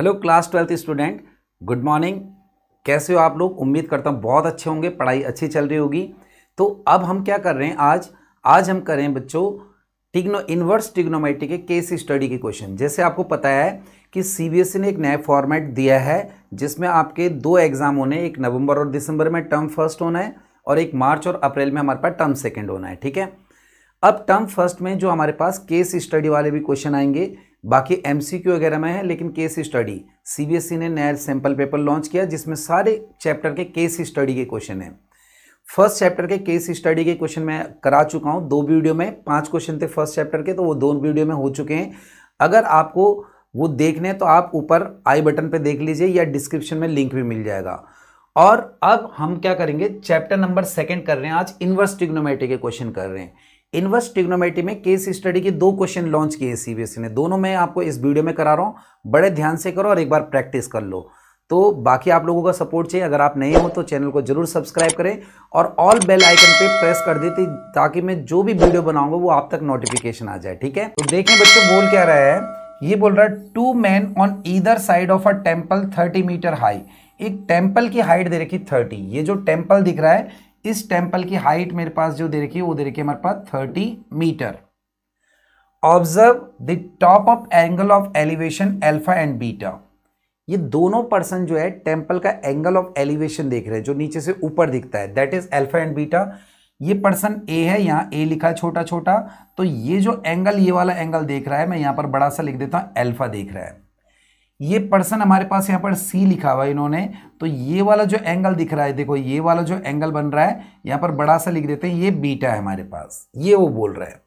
hello class twelfth student good morning कैसे हो आप लोग उम्मीद करता हूँ बहुत अच्छे होंगे पढ़ाई अच्छी चल रही होगी तो अब हम क्या कर रहे हैं आज आज हम कर रहे हैं बच्चों टिग्नो इन्वर्स टिग्नोमेट्री के केस स्टडी के क्वेश्चन जैसे आपको पता है कि सीबीएसई e ने एक नया फॉर्मेट दिया है जिसमें आपके दो एग्ज़ाम होने एक नवंबर और दिसंबर में टर्म फर्स्ट होना है और एक मार्च और अप्रैल में हमारे पास टर्म सेकेंड होना है ठीक है अब टर्म फर्स्ट में जो हमारे पास केस स्टडी वाले भी क्वेश्चन आएंगे बाकी एमसीक्यू वगैरह में है लेकिन केस स्टडी सीबीएसई ने नया सैंपल पेपर लॉन्च किया जिसमें सारे चैप्टर के केस स्टडी के क्वेश्चन हैं फर्स्ट चैप्टर के केस स्टडी के क्वेश्चन मैं करा चुका हूँ दो वीडियो में पाँच क्वेश्चन थे फर्स्ट चैप्टर के तो वो दो वीडियो में हो चुके हैं अगर आपको वो देखने तो आप ऊपर आई बटन पर देख लीजिए या डिस्क्रिप्शन में लिंक भी मिल जाएगा और अब हम क्या करेंगे चैप्टर नंबर सेकंड कर रहे हैं आज इन्वर्स ट्रिग्नोमेट्री के क्वेश्चन कर रहे हैं इनवर्स टिग्नोमेट्री में केस स्टडी के दो क्वेश्चन लॉन्च किए सीबीएसई ने दोनों मैं आपको इस वीडियो में करा रहा हूँ बड़े ध्यान से करो और एक बार प्रैक्टिस कर लो तो बाकी आप लोगों का सपोर्ट चाहिए अगर आप नए हो तो चैनल को जरूर सब्सक्राइब करें और ऑल बेल आइकन पे प्रेस कर देती ताकि मैं जो भी वीडियो बनाऊंगा वो आप तक नोटिफिकेशन आ जाए ठीक है तो देखें बच्चों बोल क्या रहा है ये बोल रहा है two man on either side of a temple thirty metre high एक टेम्पल की हाइट दे रखी थर्टी ये जो टेम्पल दिख रहा है इस टेम्पल की हाइट मेरे पास जो दे रखी है वो दे रखी है हमारे पास thirty metre observe the top of angle of elevation alpha and beta ये दोनों पर्सन जो है टेम्पल का एंगल ऑफ एलिवेशन देख रहे हैं जो नीचे से ऊपर दिखता है that is alpha and beta ये पर्सन ए है यहाँ ए लिखा है छोटा छोटा तो ये जो एंगल ये वाला एंगल देख रहा है मैं यहाँ पर बड़ा सा लिख देता हूँ एल्फा देख रहा है ये पर्सन हमारे पास यहाँ पर सी लिखा हुआ है इन्होंने तो ये वाला जो एंगल दिख रहा है देखो ये वाला जो एंगल बन रहा है यहाँ पर बड़ा सा लिख देते हैं ये बीटा है हमारे पास ये वो बोल रहे है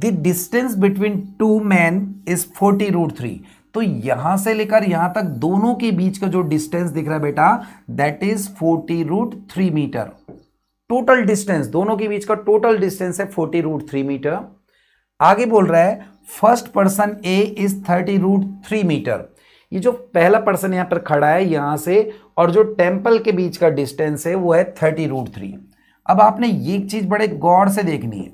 the distance between two man is forty root three तो यहां से लेकर यहां तक दोनों के बीच का जो डिस्टेंस दिख रहा है बेटा that is forty root three metre total distance दोनों के बीच का टोटल डिस्टेंस है फोर्टी रूट थ्री मीटर आगे बोल रहा है first person A is thirty root three metre ये जो पहला पर्सन यहाँ पर खड़ा है यहाँ से और जो टेम्पल के बीच का डिस्टेंस है वो है थर्टी रूट थ्री अब आपने ये चीज़ बड़े गौर से देखनी है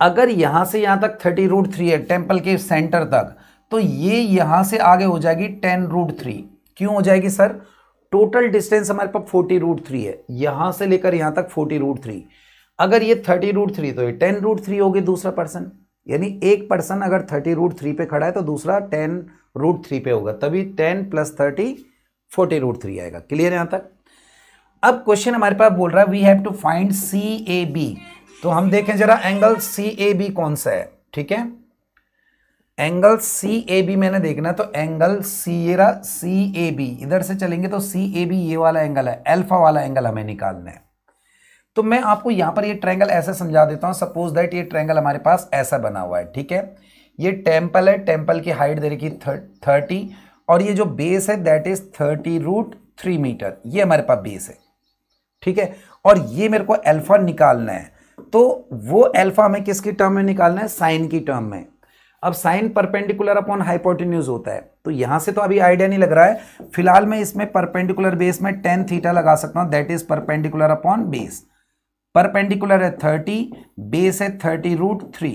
अगर यहाँ से यहाँ तक थर्टी रूट थ्री है टेम्पल के सेंटर तक तो ये यहाँ से आगे हो जाएगी टेन रूट थ्री क्यों हो जाएगी सर टोटल डिस्टेंस हमारे पास फोर्टी रूट थ्री है यहाँ से लेकर यहाँ तक फोर्टी रूट थ्री अगर ये थर्टी रूट थ्री तो ये टेन रूट थ्री हो गए दूसरा पर्सन यानी एक पर्सन अगर थर्टी रूट थ्री पे खड़ा है तो दूसरा टेन रूट थ्री पे होगा तभी ten plus thirty forty root three आएगा क्लियर यहाँ तक अब क्वेश्चन हमारे पास बोल रहा है we have to find C A B तो हम देखें जरा एंगल सी ए बी कौन सा है ठीक है एंगल सी ए बी मैंने देखना तो एंगल एरा सी ए बी इधर से चलेंगे तो सी ए बी ये वाला एंगल है एल्फा वाला एंगल हमें निकालना है तो मैं आपको यहां पर ये ट्रैंगल ऐसा समझा देता हूं सपोज दैट ये ट्रैंगल हमारे पास ऐसा बना हुआ है ठीक है ये टेम्पल है टेम्पल की हाइट दे रखी थर्टी और ये जो बेस है that is thirty root three metre ये हमारे पास बेस है ठीक है और ये मेरे को एल्फा निकालना है तो वो अल्फा हमें किसकी टर्म में निकालना है साइन की टर्म में अब साइन परपेंडिकुलर अपॉन हाइपोटिन्यूज होता है तो यहां से तो अभी आइडिया नहीं लग रहा है फिलहाल मैं इसमें परपेंडिकुलर बेस में टेन थीटा लगा सकता हूं that is perpendicular upon base perpendicular है थर्टी बेस है थर्टी रूट थ्री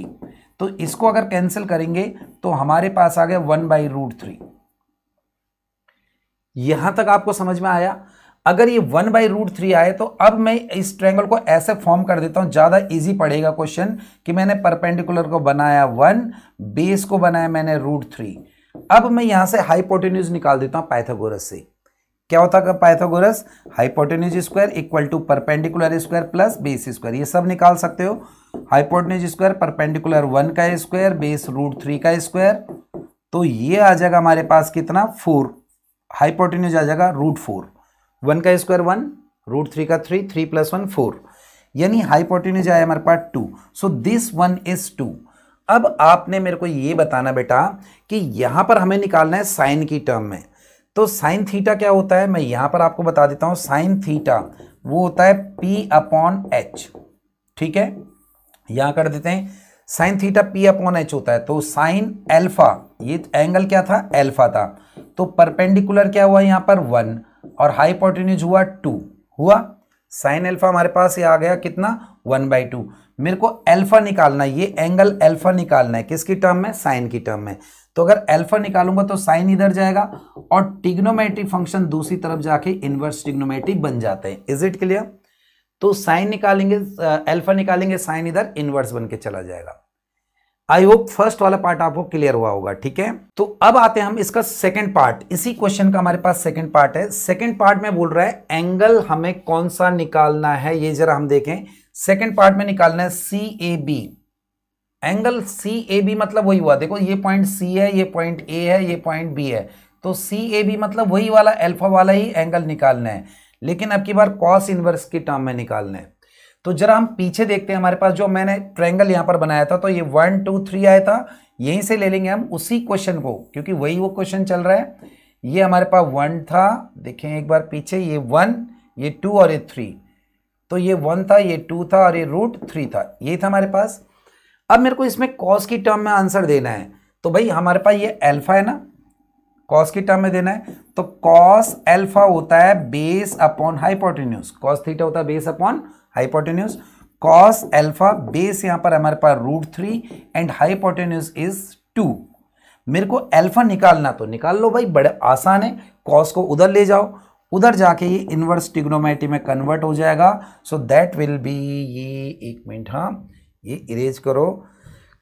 तो इसको अगर कैंसिल करेंगे तो हमारे पास आ गया वन बाई रूट थ्री यहां तक आपको समझ में आया अगर ये वन बाई रूट थ्री आए तो अब मैं इस ट्रेंगल को ऐसे फॉर्म कर देता हूं ज़्यादा इजी पड़ेगा क्वेश्चन कि मैंने परपेंडिकुलर को बनाया वन बेस को बनाया मैंने रूट थ्री अब मैं यहां से हाइपोटेन्यूज निकाल देता हूं पाइथागोरस से क्या होता है Pythagoras hypotenuse square equal to perpendicular square plus base square ये सब निकाल सकते हो हाइपोटेनिज स्क्वायर परपेंडिकुलर वन का स्क्वायर बेस रूट थ्री का स्क्वायर तो ये आ जाएगा हमारे पास कितना फोर हाइपोटेनिज आ जाएगा रूट फोर वन का स्क्वायर वन रूट थ्री का three three plus one four यानी हाइपोटेनिज आया हमारे पास two so this one is two अब आपने मेरे को ये बताना बेटा कि यहाँ पर हमें निकालना है साइन की टर्म में तो साइन थीटा क्या होता है मैं यहां पर आपको बता देता हूं साइन थीटा वो होता है पी अपॉन एच ठीक है यहां कर देते हैं sine theta P upon H होता है तो साइन एल्फा ये एंगल क्या था एल्फा था तो परपेंडिकुलर क्या हुआ यहाँ पर वन और हाईपोटेन्यूज हुआ टू हुआ साइन एल्फा हमारे पास ये आ गया कितना वन बाई टू मेरे को एल्फा निकालना है ये एंगल एल्फा निकालना है किसकी टर्म में साइन की टर्म में तो अगर एल्फा निकालूंगा तो साइन इधर जाएगा और टिग्नोमेट्रिक फंक्शन दूसरी तरफ जाके इनवर्स टिग्नोमेट्रिक बन जाते हैं इज इट क्लियर तो साइन निकालेंगे एल्फा निकालेंगे साइन इधर इनवर्स बन के चला जाएगा आई होप फर्स्ट वाला पार्ट आपको क्लियर हुआ होगा ठीक है तो अब आते हैं हम इसका सेकंड पार्ट इसी क्वेश्चन का हमारे पास सेकंड पार्ट है सेकंड पार्ट में बोल रहा है एंगल हमें कौन सा निकालना है ये जरा हम देखें सेकंड पार्ट में निकालना है C A B angle C A B मतलब वही हुआ देखो ये पॉइंट सी है ये पॉइंट ए है ये पॉइंट बी है तो सी ए बी मतलब वही वाला एल्फा वाला ही एंगल निकालना है लेकिन अब की बार कॉस इनवर्स की टर्म में निकालना है तो जरा हम पीछे देखते हैं हमारे पास जो मैंने ट्रायंगल यहाँ पर बनाया था तो ये वन टू थ्री आया था यहीं से ले लेंगे हम उसी क्वेश्चन को क्योंकि वही वो क्वेश्चन चल रहा है ये हमारे पास वन था देखें एक बार पीछे ये वन ये टू और ये थ्री तो ये वन था ये टू था और ये रूट थ्री था यही था हमारे पास अब मेरे को इसमें कॉस की टर्म में आंसर देना है तो भाई हमारे पास ये एल्फा है ना कॉस की टर्म में देना है तो कॉस एल्फा होता है base upon hypotenuse cos theta होता है base upon hypotenuse cos alpha base यहां पर हमारे पास root three and hypotenuse is two मेरे को एल्फा निकालना तो निकाल लो भाई बड़े आसान है कॉस को उधर ले जाओ उधर जाके ये इनवर्स टिग्नोमेट्री में कन्वर्ट हो जाएगा सो दैट विल बी ये एक मिनट हाँ ये इरेज करो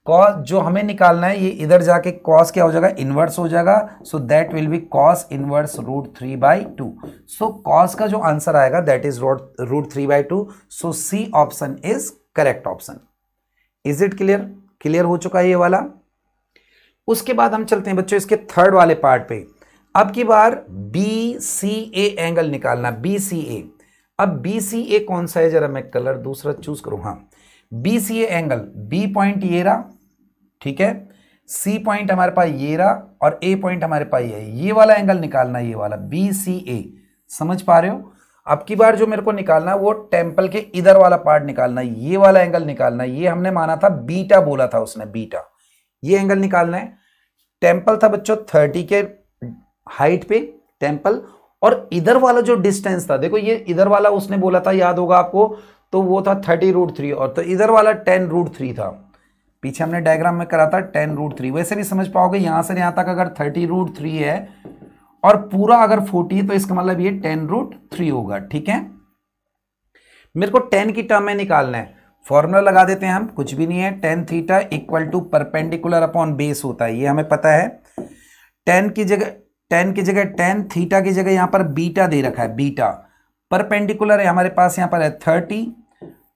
कॉस जो हमें निकालना है ये इधर जाके कॉस क्या हो जाएगा इन्वर्स हो जाएगा so that will be cos inverse root three by two so cos का जो आंसर आएगा that is root root three by two so C option is correct option is it clear clear हो चुका है ये वाला उसके बाद हम चलते हैं बच्चों इसके थर्ड वाले पार्ट पे अब की बार बी सी ए एंगल निकालना बी सी ए अब बी सी ए कौन सा है जरा मैं कलर दूसरा चूज करूँ हाँ B C angle B point ये रहा ठीक है सी पॉइंट हमारे पास ये रहा और ए पॉइंट हमारे पास ये ये वाला एंगल निकालना ये वाला बी सी ए समझ पा रहे हो अब की बार जो मेरे को निकालना है वो टेम्पल के इधर वाला पार्ट निकालना है ये वाला एंगल निकालना है ये हमने माना था बीटा बोला था उसने बीटा ये एंगल निकालना है टेम्पल था बच्चों थर्टी के हाइट पे टेम्पल और इधर वाला जो डिस्टेंस था देखो ये इधर वाला उसने बोला था याद होगा आपको तो वो था थर्टी रूट थ्री और तो इधर वाला टेन रूट थ्री था पीछे हमने डायग्राम में करा था टेन रूट थ्री वैसे नहीं समझ पाओगे यहां से यहां तक अगर थर्टी रूट थ्री है और पूरा अगर फोर्टी तो इसका मतलब ये टेन रूट थ्री होगा ठीक है मेरे को टेन की टर्म में निकालना है फॉर्मूला लगा देते हैं हम कुछ भी नहीं है tan theta equal to perpendicular upon base होता है ये हमें पता है टेन की जगह टेन की जगह टेन थीटा की जगह यहां पर बीटा दे रखा है बीटा परपेंडिकुलर है हमारे पास यहां पर है थर्टी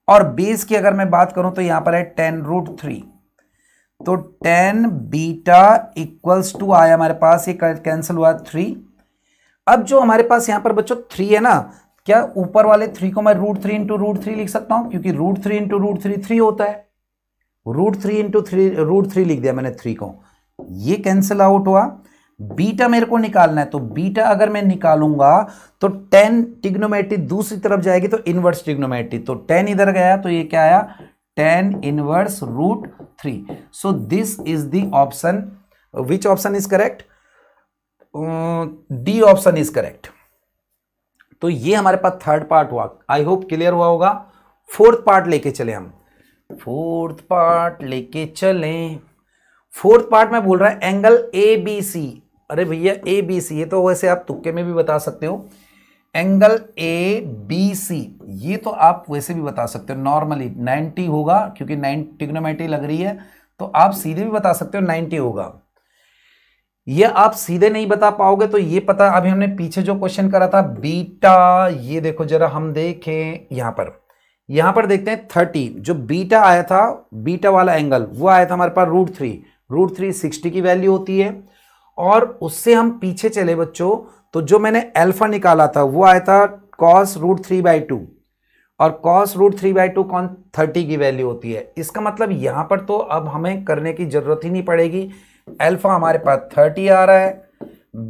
और बेस की अगर मैं बात करूं तो यहां पर है टेन रूट थ्री तो टेन बीटा इक्वल्स टू आया हमारे पास ये कैंसिल हुआ थ्री अब जो हमारे पास यहां पर बच्चों थ्री है ना क्या ऊपर वाले थ्री को मैं root three into root three लिख सकता हूं क्योंकि root three into root three three होता है root three into three root three लिख दिया मैंने थ्री को ये कैंसिल आउट हुआ बीटा मेरे को निकालना है तो बीटा अगर मैं निकालूंगा तो टेन टिग्नोमेट्री दूसरी तरफ जाएगी तो इनवर्स टिग्नोमेट्री तो टेन इधर गया तो ये क्या आया tan inverse root three so this is the option which option is correct D option is correct तो ये हमारे पास थर्ड पार्ट हुआ आई होप क्लियर हुआ होगा फोर्थ पार्ट लेके चले हम फोर्थ पार्ट लेके चले फोर्थ पार्ट में बोल रहा है एंगल ए बी सी अरे भैया ए बी सी ये तो वैसे आप तुक्के में भी बता सकते हो एंगल ए बी सी ये तो आप वैसे भी बता सकते हो नॉर्मली 90 होगा क्योंकि 9 टिग्नोमेट्री लग रही है तो आप सीधे भी बता सकते हो 90 होगा ये आप सीधे नहीं बता पाओगे तो ये पता अभी हमने पीछे जो क्वेश्चन करा था बीटा ये देखो जरा हम देखें यहां पर यहां पर देखते हैं थर्टी जो बीटा आया था बीटा वाला एंगल वो आया था हमारे पास root three root three sixty की वैल्यू होती है और उससे हम पीछे चले बच्चों तो जो मैंने अल्फा निकाला था वो आया था cos root three by two और cos root three by two कौन थर्टी की वैल्यू होती है इसका मतलब यहाँ पर तो अब हमें करने की ज़रूरत ही नहीं पड़ेगी अल्फा हमारे पास थर्टी आ रहा है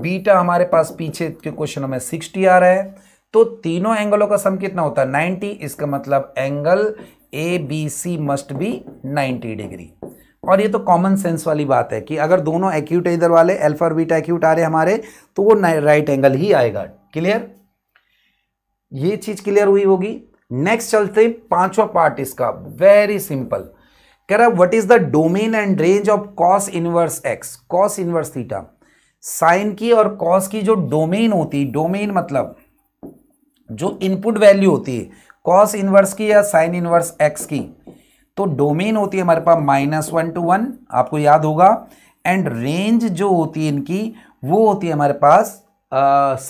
बीटा हमारे पास पीछे के क्वेश्चनों में सिक्सटी आ रहा है तो तीनों एंगलों का सम कितना होता है नाइन्टी इसका मतलब angle A B C must be ninety degree और ये तो कॉमन सेंस वाली बात है कि अगर दोनों एक्यूट इधर वाले एल्फा और बीटा एक्यूट आ रहे हमारे तो वो राइट एंगल ही आएगा क्लियर ये चीज़ क्लियर हुई होगी नेक्स्ट चलते पांचवा पार्ट इसका वेरी सिंपल कह रहा what is the domain and range of cos inverse x cos inverse theta sine की और कॉस की जो डोमेन होती है डोमेन मतलब जो इनपुट वैल्यू होती है कॉस इनवर्स की या साइन इनवर्स एक्स की तो डोमेन होती है हमारे पास माइनस वन टू वन आपको याद होगा एंड रेंज जो होती है इनकी वो होती है हमारे पास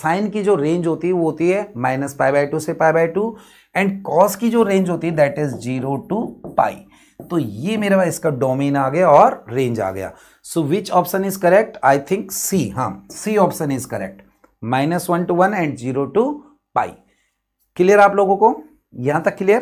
साइन uh, की जो रेंज होती है वो होती है माइनस पाई बाई टू से pi by two and cos की जो रेंज होती है that is zero to pi तो ये मेरा इसका डोमेन आ गया और रेंज आ गया so which option is correct I think C हाँ C option is correct minus one to one and zero to pi clear आप लोगों को यहां तक क्लियर